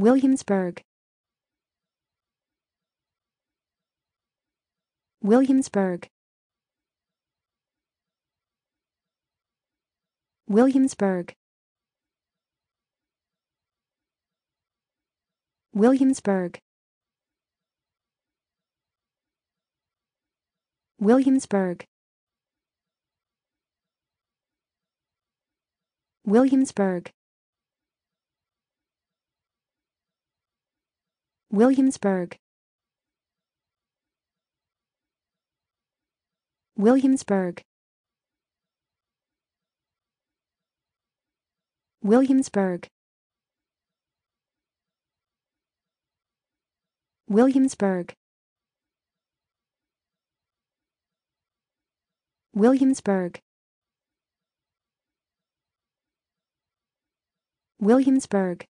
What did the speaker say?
Williamsburg Williamsburg Williamsburg Williamsburg Williamsburg Williamsburg Williamsburg Williamsburg Williamsburg Williamsburg Williamsburg Williamsburg